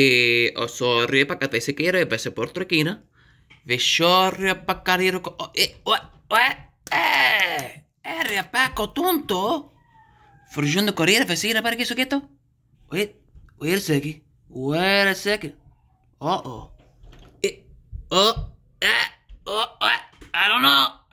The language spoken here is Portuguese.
E ho sorri e pacca pensi che ero e pensi porto e china. Ve sorri e pacca rero co... E... Uè... Uè... E... E riapacco tonto? Frugiando corriere fa sina pare che so chietto? Uè... Wait, er segui? Wait er segui? Oh oh... E... Eh, oh... E... Eh, oh... Uè... I don't know!